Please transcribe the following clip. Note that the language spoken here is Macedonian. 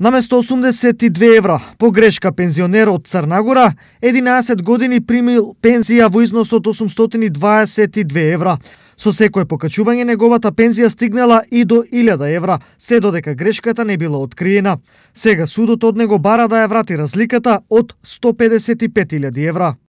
Наместо 82 евра, по грешка пензионер од Црнагора, 11 години примил пензија во износ од 822 евра. Со секое покачување неговата пензија стигнала и до 1000 евра, се додека грешката не била откриена. Сега судот од него бара да ја врати разликата од 155.000 евра.